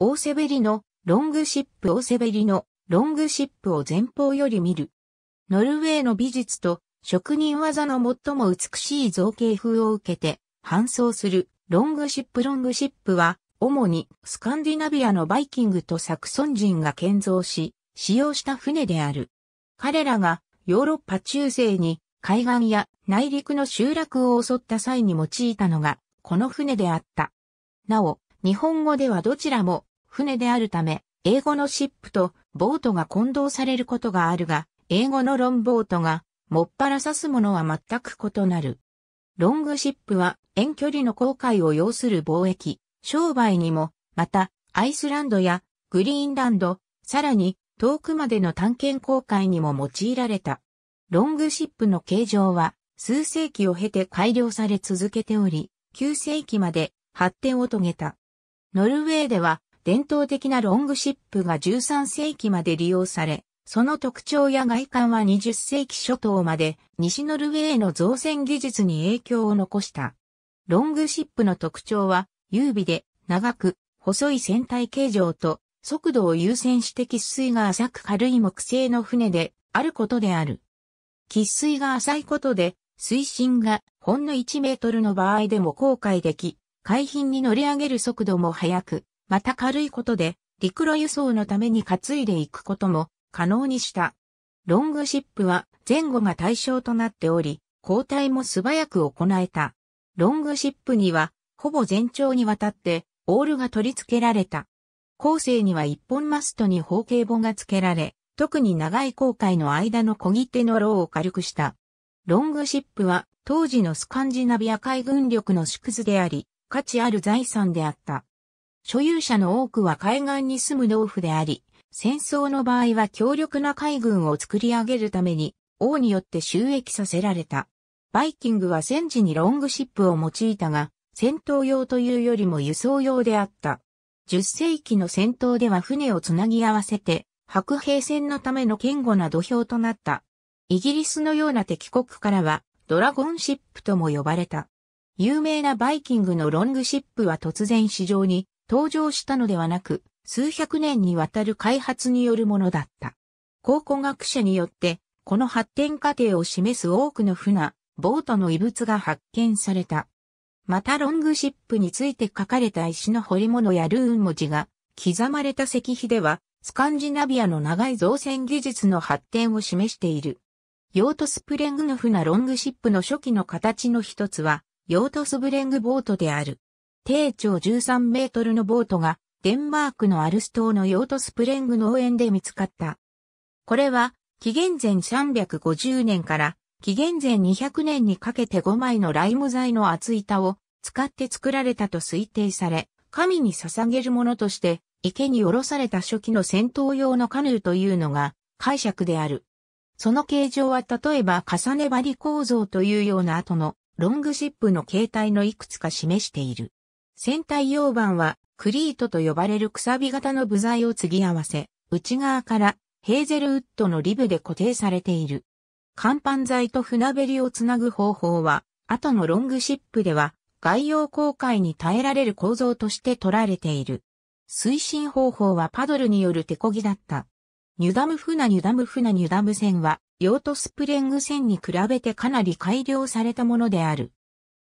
オーセベリのロングシップオーセベリのロングシップを前方より見る。ノルウェーの美術と職人技の最も美しい造形風を受けて搬送するロングシップロングシップは主にスカンディナビアのバイキングとサクソン人が建造し使用した船である。彼らがヨーロッパ中世に海岸や内陸の集落を襲った際に用いたのがこの船であった。なお、日本語ではどちらも船であるため、英語のシップとボートが混同されることがあるが、英語のロンボートが、もっぱら指すものは全く異なる。ロングシップは遠距離の航海を要する貿易、商売にも、また、アイスランドやグリーンランド、さらに遠くまでの探検航海にも用いられた。ロングシップの形状は数世紀を経て改良され続けており、9世紀まで発展を遂げた。ノルウェーでは伝統的なロングシップが13世紀まで利用され、その特徴や外観は20世紀初頭まで西ノルウェーの造船技術に影響を残した。ロングシップの特徴は、優美で長く細い船体形状と速度を優先して喫水が浅く軽い木製の船であることである。喫水が浅いことで水深がほんの1メートルの場合でも航海でき、海浜に乗り上げる速度も速く、また軽いことで、陸路輸送のために担いでいくことも可能にした。ロングシップは前後が対象となっており、交代も素早く行えた。ロングシップには、ほぼ全長にわたって、オールが取り付けられた。後世には一本マストに方形棒が付けられ、特に長い航海の間の小切手のローを軽くした。ロングシップは当時のスカンジナビア海軍力の縮図であり、価値ある財産であった。所有者の多くは海岸に住む農夫であり、戦争の場合は強力な海軍を作り上げるために、王によって収益させられた。バイキングは戦時にロングシップを用いたが、戦闘用というよりも輸送用であった。10世紀の戦闘では船をつなぎ合わせて、白兵戦のための堅固な土俵となった。イギリスのような敵国からは、ドラゴンシップとも呼ばれた。有名なバイキングのロングシップは突然市場に登場したのではなく、数百年にわたる開発によるものだった。考古学者によって、この発展過程を示す多くの船、ボートの遺物が発見された。またロングシップについて書かれた石の彫り物やルーン文字が刻まれた石碑では、スカンジナビアの長い造船技術の発展を示している。ヨートスプレングの船ロングシップの初期の形の一つは、ヨートスブレングボートである。低長13メートルのボートが、デンマークのアルス島の用途スプレング農園で見つかった。これは、紀元前350年から紀元前200年にかけて5枚のライム材の厚板を使って作られたと推定され、神に捧げるものとして池に下ろされた初期の戦闘用のカヌーというのが解釈である。その形状は例えば重ね張り構造というような後のロングシップの形態のいくつか示している。船体溶板はクリートと呼ばれるくさび型の部材を継ぎ合わせ、内側からヘーゼルウッドのリブで固定されている。甲板材と船べりをつなぐ方法は、後のロングシップでは外洋航海に耐えられる構造として取られている。推進方法はパドルによる手漕ぎだった。ニュダム船ニュダム船ニュダム船は、用途スプレング船に比べてかなり改良されたものである。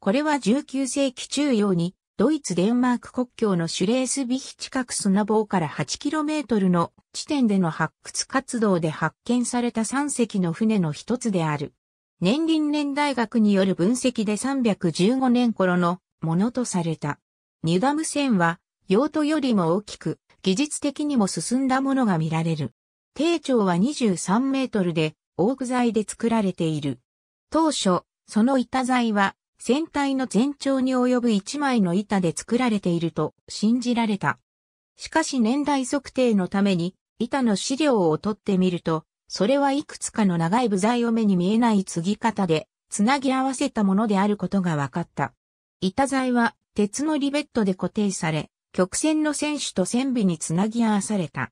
これは19世紀中央にドイツ・デンマーク国境のシュレースビヒ近く砂棒から 8km の地点での発掘活動で発見された3隻の船の一つである。年輪年大学による分析で315年頃のものとされた。ニュダム船は用途よりも大きく、技術的にも進んだものが見られる。低長は23メートルで、オーク材で作られている。当初、その板材は船体の全長に及ぶ一枚の板で作られていると信じられた。しかし年代測定のために板の資料を取ってみると、それはいくつかの長い部材を目に見えない継ぎ方で、つなぎ合わせたものであることが分かった。板材は鉄のリベットで固定され、曲線の船首と船尾につなぎ合わされた。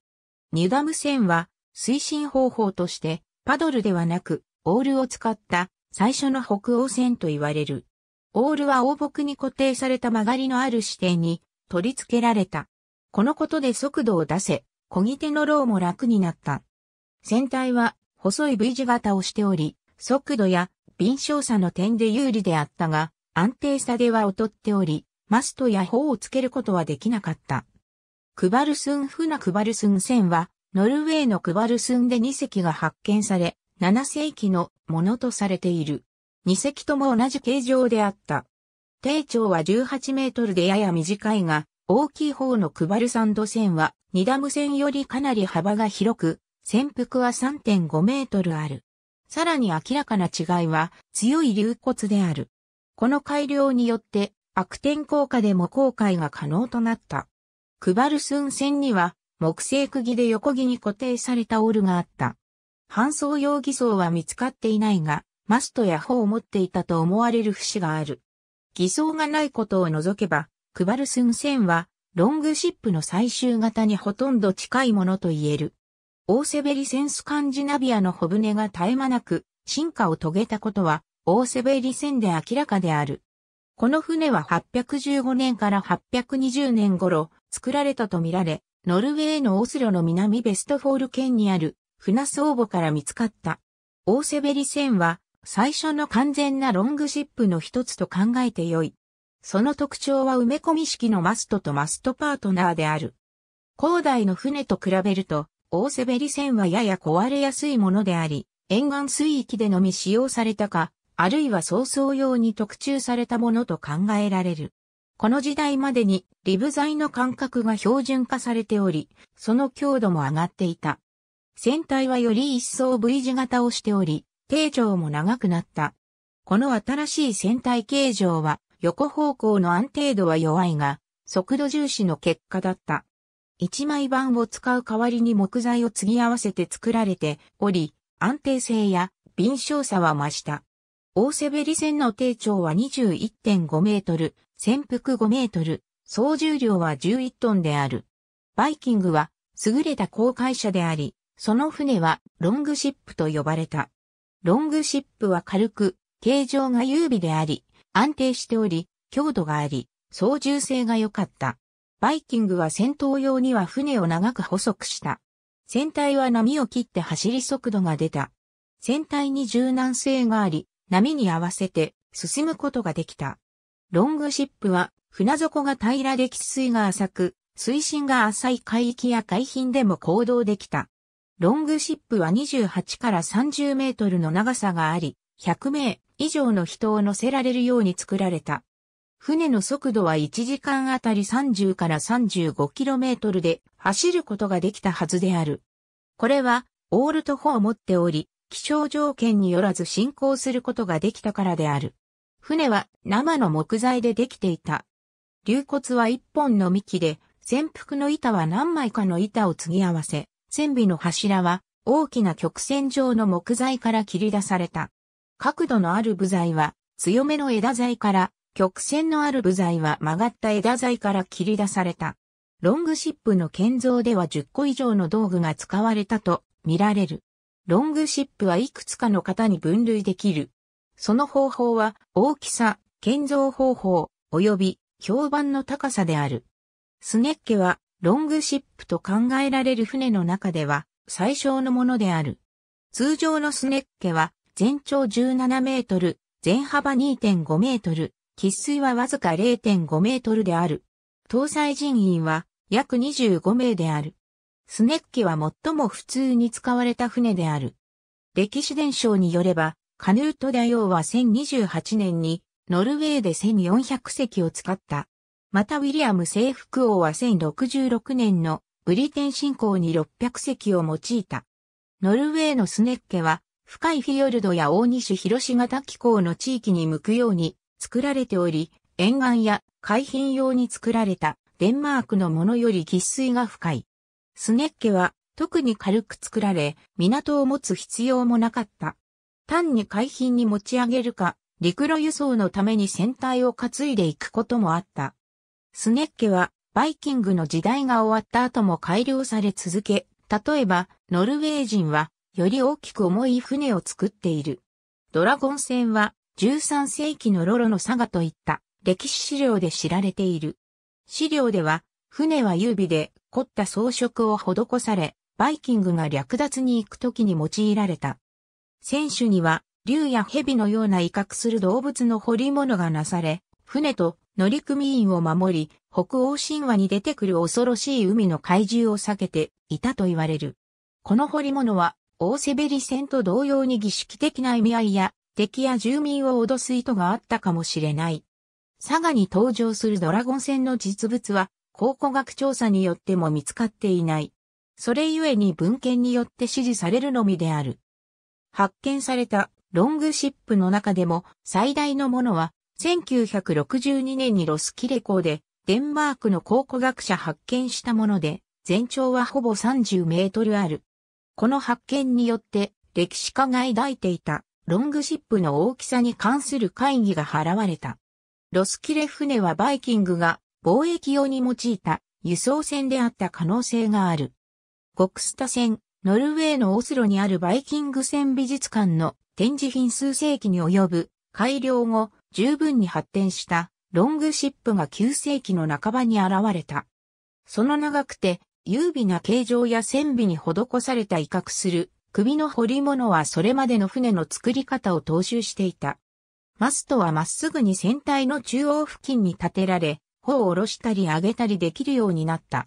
ニュダム線は推進方法としてパドルではなくオールを使った最初の北欧線と言われる。オールは王木に固定された曲がりのある支点に取り付けられた。このことで速度を出せ、漕ぎ手のローも楽になった。船体は細い V 字型をしており、速度や敏捷さの点で有利であったが、安定さでは劣っており、マストや砲をつけることはできなかった。クバルスンフナクバルスン船は、ノルウェーのクバルスンで2隻が発見され、7世紀のものとされている。二隻とも同じ形状であった。低長は18メートルでやや短いが、大きい方のクバルサンド線は、二ダム線よりかなり幅が広く、潜伏は3.5メートルある。さらに明らかな違いは、強い流骨である。この改良によって、悪天効果でも航海が可能となった。クバルスン線には、木製釘で横木に固定されたオールがあった。搬送用偽装は見つかっていないが、マストや帆を持っていたと思われる節がある。偽装がないことを除けば、クバルスン船は、ロングシップの最終型にほとんど近いものと言える。オーセベリセンスカンジナビアの小舟が絶え間なく進化を遂げたことは、オーセベリ船で明らかである。この船は815年から820年頃作られたとみられ、ノルウェーのオスロの南ベストフォール県にある船相母から見つかった。オーセベリ船は最初の完全なロングシップの一つと考えてよい。その特徴は埋め込み式のマストとマストパートナーである。広大の船と比べると、大瀬ベリ船はやや壊れやすいものであり、沿岸水域でのみ使用されたか、あるいは早々用に特注されたものと考えられる。この時代までにリブ材の間隔が標準化されており、その強度も上がっていた。船体はより一層 V 字型をしており、定常も長くなった。この新しい船体形状は横方向の安定度は弱いが、速度重視の結果だった。一枚板を使う代わりに木材を継ぎ合わせて作られており、安定性や敏捷さは増した。大瀬ベ理船の定長は21.5メートル、潜伏5メートル、総重量は11トンである。バイキングは優れた航海者であり、その船はロングシップと呼ばれた。ロングシップは軽く、形状が優美であり、安定しており、強度があり、操縦性が良かった。バイキングは戦闘用には船を長く細くした。船体は波を切って走り速度が出た。船体に柔軟性があり、波に合わせて進むことができた。ロングシップは船底が平らで喫水が浅く、水深が浅い海域や海浜でも行動できた。ロングシップは28から30メートルの長さがあり、100名以上の人を乗せられるように作られた。船の速度は1時間あたり30から3 5トルで走ることができたはずである。これはオールトホを持っており、気象条件によらず進行することができたからである。船は生の木材でできていた。流骨は1本の幹で、潜伏の板は何枚かの板を継ぎ合わせ、船尾の柱は大きな曲線状の木材から切り出された。角度のある部材は強めの枝材から、曲線のある部材は曲がった枝材から切り出された。ロングシップの建造では10個以上の道具が使われたと見られる。ロングシップはいくつかの型に分類できる。その方法は大きさ、建造方法、及び評判の高さである。スネッケはロングシップと考えられる船の中では最小のものである。通常のスネッケは全長17メートル、全幅2.5メートル、喫水はわずか0.5メートルである。搭載人員は約25名である。スネッケは最も普通に使われた船である。歴史伝承によれば、カヌート大王は1028年にノルウェーで1400隻を使ったまたウィリアム征服王は1066年のブリテン侵攻に600隻を用いた。ノルウェーのスネッケは深いフィヨルドや大西広島田気候の地域に向くように作られており、沿岸や海浜用に作られたデンマークのものより喫水が深い。スネッケは特に軽く作られ、港を持つ必要もなかった。単に海浜に持ち上げるか、陸路輸送のために船体を担いでいくこともあった。スネッケは、バイキングの時代が終わった後も改良され続け、例えば、ノルウェー人は、より大きく重い船を作っている。ドラゴン船は、13世紀のロロのサガといった歴史資料で知られている。資料では、船は優美で凝った装飾を施され、バイキングが略奪に行く時に用いられた。船首には、竜や蛇のような威嚇する動物の彫り物がなされ、船と乗組員を守り、北欧神話に出てくる恐ろしい海の怪獣を避けていたと言われる。この掘り物は、大セベリ戦と同様に儀式的な意味合いや、敵や住民を脅す意図があったかもしれない。佐賀に登場するドラゴン戦の実物は、考古学調査によっても見つかっていない。それゆえに文献によって支持されるのみである。発見されたロングシップの中でも最大のものは1962年にロスキレ港でデンマークの考古学者発見したもので、全長はほぼ30メートルある。この発見によって歴史家が抱いていたロングシップの大きさに関する会議が払われた。ロスキレ船はバイキングが貿易用に用いた輸送船であった可能性がある。ゴクスタ船、ノルウェーのオスロにあるバイキング船美術館の展示品数世紀に及ぶ改良後、十分に発展したロングシップが9世紀の半ばに現れた。その長くて、優美な形状や線尾に施された威嚇する首の彫り物はそれまでの船の作り方を踏襲していた。マストはまっすぐに船体の中央付近に立てられ、帆を下ろしたり上げたりできるようになった。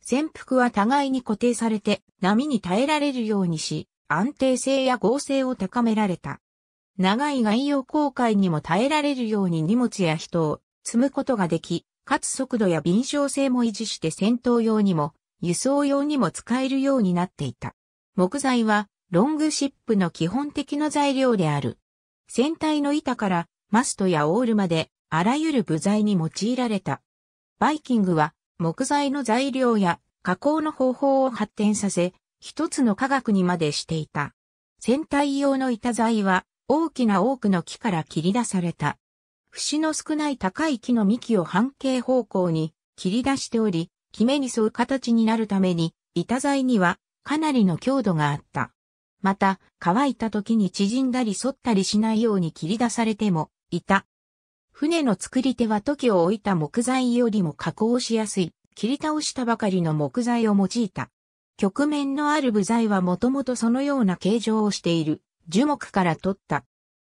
潜伏は互いに固定されて波に耐えられるようにし、安定性や合成を高められた。長い外洋航海にも耐えられるように荷物や人を積むことができ、かつ速度や敏捷性も維持して戦闘用にも、輸送用にも使えるようになっていた。木材は、ロングシップの基本的な材料である。船体の板から、マストやオールまで、あらゆる部材に用いられた。バイキングは、木材の材料や加工の方法を発展させ、一つの科学にまでしていた。船体用の板材は、大きな多くの木から切り出された。節の少ない高い木の幹を半径方向に切り出しており、木目に沿う形になるために、板材にはかなりの強度があった。また、乾いた時に縮んだり反ったりしないように切り出されても、いた。船の作り手は時を置いた木材よりも加工しやすい、切り倒したばかりの木材を用いた。局面のある部材はもともとそのような形状をしている。樹木から取った。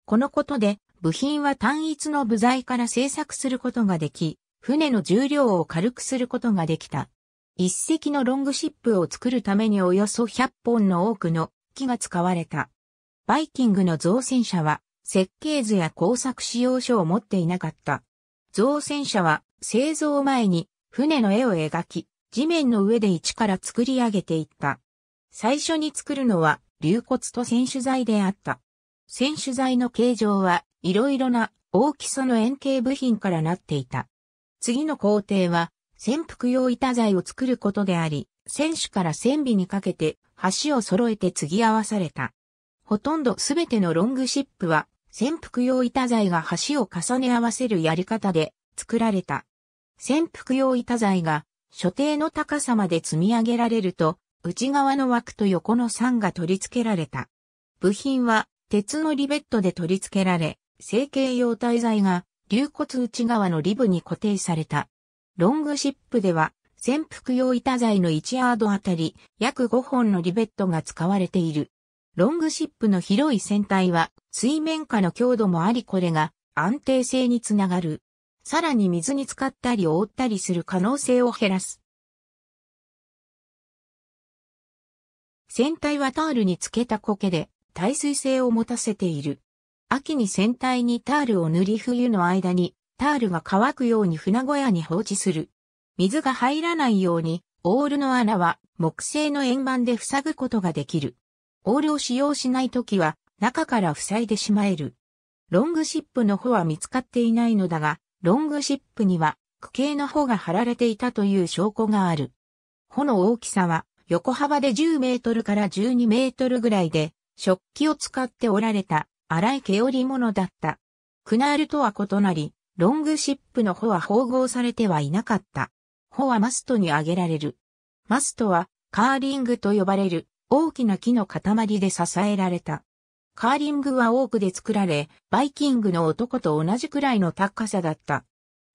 このことで、部品は単一の部材から製作することができ、船の重量を軽くすることができた。一隻のロングシップを作るためにおよそ100本の多くの木が使われた。バイキングの造船者は設計図や工作使用書を持っていなかった。造船者は製造前に船の絵を描き、地面の上で一から作り上げていった。最初に作るのは流骨と選手材であった。選手材の形状はいろいろな大きさの円形部品からなっていた。次の工程は潜伏用板材を作ることであり、選手から線尾にかけて橋を揃えて継ぎ合わされた。ほとんどすべてのロングシップは潜伏用板材が橋を重ね合わせるやり方で作られた。潜伏用板材が所定の高さまで積み上げられると内側の枠と横の桟が取り付けられた。部品は鉄のリベットで取り付けられ、成形用滞在が流骨内側のリブに固定された。ロングシップでは潜伏用板材の1ヤードあたり約5本のリベットが使われている。ロングシップの広い船体は水面下の強度もありこれが安定性につながる。さらに水に浸かったり覆ったりする可能性を減らす。船体はタールにつけた苔で耐水性を持たせている。秋に船体にタールを塗り冬の間にタールが乾くように船小屋に放置する。水が入らないようにオールの穴は木製の円盤で塞ぐことができる。オールを使用しないときは中から塞いでしまえる。ロングシップの帆は見つかっていないのだが、ロングシップには区形の帆が貼られていたという証拠がある。帆の大きさは横幅で10メートルから12メートルぐらいで、食器を使っておられた、荒い毛織物だった。クナールとは異なり、ロングシップの帆は縫合されてはいなかった。帆はマストに挙げられる。マストは、カーリングと呼ばれる、大きな木の塊で支えられた。カーリングは多くで作られ、バイキングの男と同じくらいの高さだった。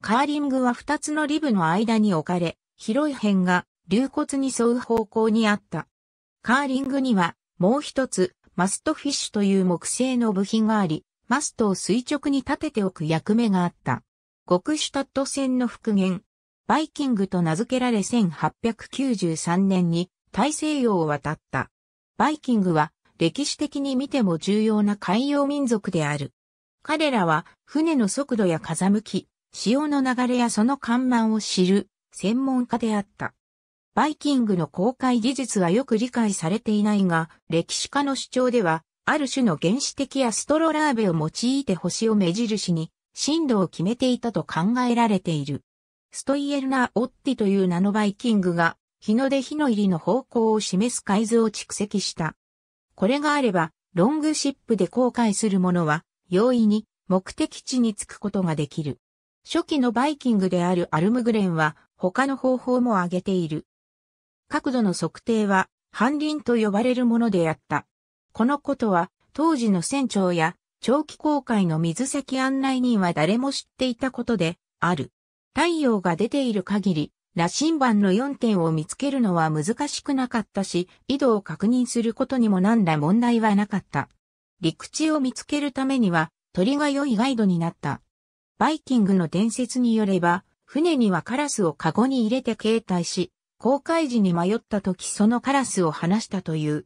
カーリングは二つのリブの間に置かれ、広い辺が流骨に沿う方向にあった。カーリングには、もう一つ、マストフィッシュという木製の部品があり、マストを垂直に立てておく役目があった。極主シュタット船の復元。バイキングと名付けられ1893年に大西洋を渡った。バイキングは歴史的に見ても重要な海洋民族である。彼らは船の速度や風向き、潮の流れやその干満を知る専門家であった。バイキングの公開技術はよく理解されていないが、歴史家の主張では、ある種の原始的アストロラーベを用いて星を目印に、進路を決めていたと考えられている。ストイエルナ・オッティという名のバイキングが、日の出日の入りの方向を示す海図を蓄積した。これがあれば、ロングシップで航海するものは、容易に目的地に着くことができる。初期のバイキングであるアルムグレンは、他の方法も挙げている。角度の測定は、半輪と呼ばれるものであった。このことは、当時の船長や、長期航海の水先案内人は誰も知っていたことで、ある。太陽が出ている限り、羅針盤の4点を見つけるのは難しくなかったし、緯度を確認することにも何ら問題はなかった。陸地を見つけるためには、鳥が良いガイドになった。バイキングの伝説によれば、船にはカラスをカゴに入れて携帯し、公開時に迷った時そのカラスを放したという。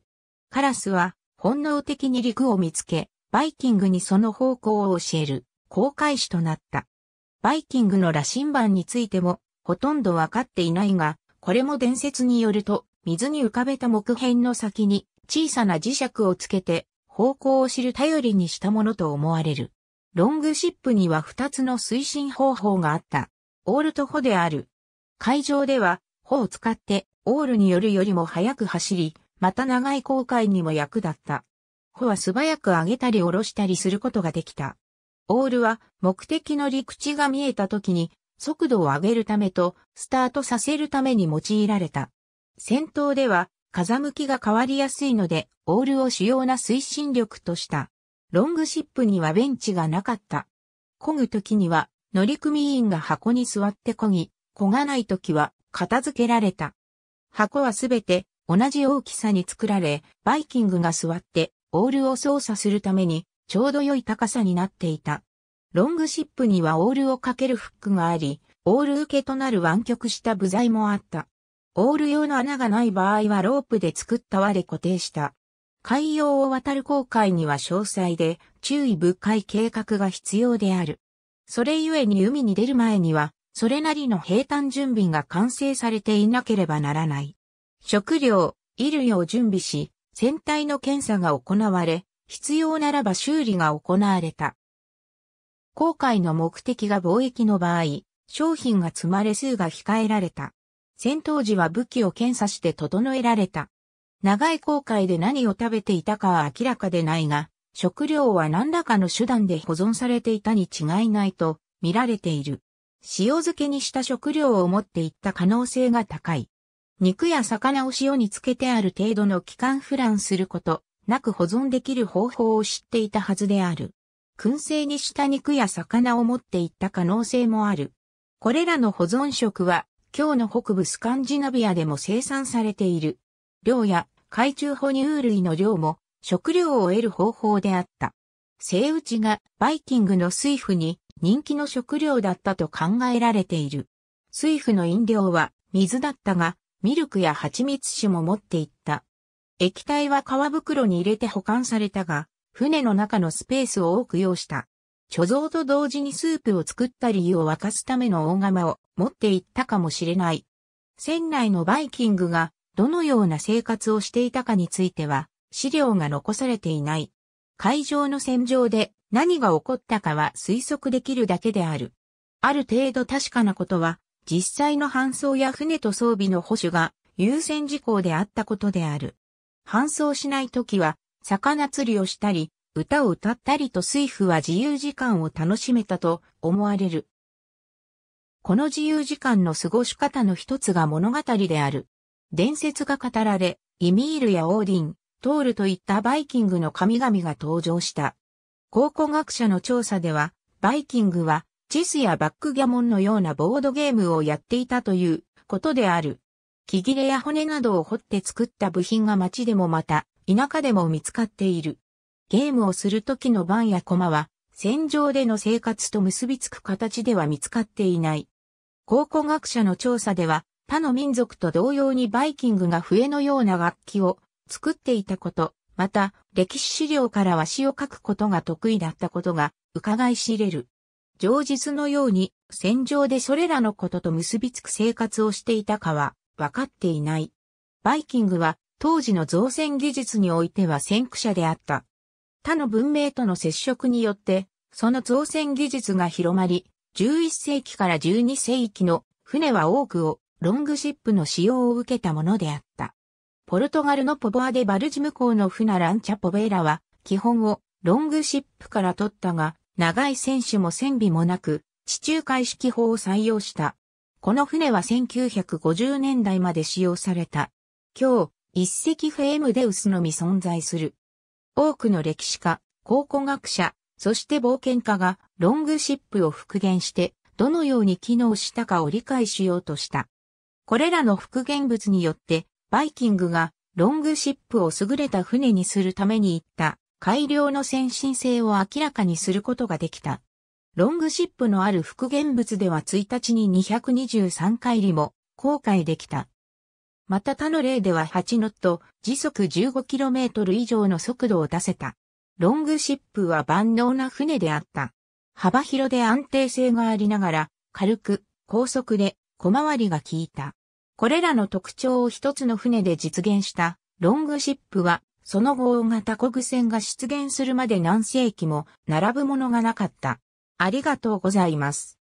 カラスは本能的に陸を見つけ、バイキングにその方向を教える公開士となった。バイキングの羅針盤についてもほとんどわかっていないが、これも伝説によると、水に浮かべた木片の先に小さな磁石をつけて方向を知る頼りにしたものと思われる。ロングシップには2つの推進方法があった。オールとホである。会場では歩を使ってオールによるよりも速く走り、また長い航海にも役立った。歩は素早く上げたり下ろしたりすることができた。オールは目的の陸地が見えた時に速度を上げるためとスタートさせるために用いられた。戦闘では風向きが変わりやすいのでオールを主要な推進力とした。ロングシップにはベンチがなかった。漕ぐ時には乗組員が箱に座って漕ぎ、漕がない時は片付けられた。箱はすべて同じ大きさに作られ、バイキングが座ってオールを操作するためにちょうど良い高さになっていた。ロングシップにはオールをかけるフックがあり、オール受けとなる湾曲した部材もあった。オール用の穴がない場合はロープで作った輪で固定した。海洋を渡る航海には詳細で注意深い計画が必要である。それゆえに海に出る前にはそれなりの平坦準備が完成されていなければならない。食料、衣類を準備し、船体の検査が行われ、必要ならば修理が行われた。航海の目的が貿易の場合、商品が積まれ数が控えられた。戦闘時は武器を検査して整えられた。長い航海で何を食べていたかは明らかでないが、食料は何らかの手段で保存されていたに違いないと見られている。塩漬けにした食料を持っていった可能性が高い。肉や魚を塩につけてある程度の期間不乱すること、なく保存できる方法を知っていたはずである。燻製にした肉や魚を持っていった可能性もある。これらの保存食は、今日の北部スカンジナビアでも生産されている。量や海中哺乳類の量も食料を得る方法であった。生打ちがバイキングの水フに人気の食料だったと考えられている。水夫の飲料は水だったが、ミルクや蜂蜜酒も持っていった。液体は皮袋に入れて保管されたが、船の中のスペースを多く要した。貯蔵と同時にスープを作った理由を沸かすための大釜を持っていったかもしれない。船内のバイキングがどのような生活をしていたかについては資料が残されていない。海上の戦場で何が起こったかは推測できるだけである。ある程度確かなことは、実際の搬送や船と装備の保守が優先事項であったことである。搬送しないときは、魚釣りをしたり、歌を歌ったりと水夫は自由時間を楽しめたと思われる。この自由時間の過ごし方の一つが物語である。伝説が語られ、イミールやオーディン、トールといったバイキングの神々が登場した。考古学者の調査では、バイキングは、チェスやバックギャモンのようなボードゲームをやっていたということである。木切れや骨などを掘って作った部品が町でもまた、田舎でも見つかっている。ゲームをする時の番や駒は、戦場での生活と結びつく形では見つかっていない。考古学者の調査では、他の民族と同様にバイキングが笛のような楽器を作っていたこと、また、歴史資料からは詩を書くことが得意だったことが、伺い知れる。上述のように、戦場でそれらのことと結びつく生活をしていたかは、分かっていない。バイキングは、当時の造船技術においては先駆者であった。他の文明との接触によって、その造船技術が広まり、11世紀から12世紀の船は多くをロングシップの使用を受けたものであった。ポルトガルのポボアでバルジム港の船ランチャポベーラは、基本をロングシップから取ったが、長い船種も船尾もなく、地中海式法を採用した。この船は1950年代まで使用された。今日、一隻フェームデウスのみ存在する。多くの歴史家、考古学者、そして冒険家がロングシップを復元して、どのように機能したかを理解しようとした。これらの復元物によってバイキングがロングシップを優れた船にするために行った改良の先進性を明らかにすることができた。ロングシップのある復元物では1日に223回りも航海できた。また他の例では8ノット、時速 15km 以上の速度を出せた。ロングシップは万能な船であった。幅広で安定性がありながら、軽く、高速で、小回りが効いた。これらの特徴を一つの船で実現したロングシップは、その後大型小船が出現するまで何世紀も並ぶものがなかった。ありがとうございます。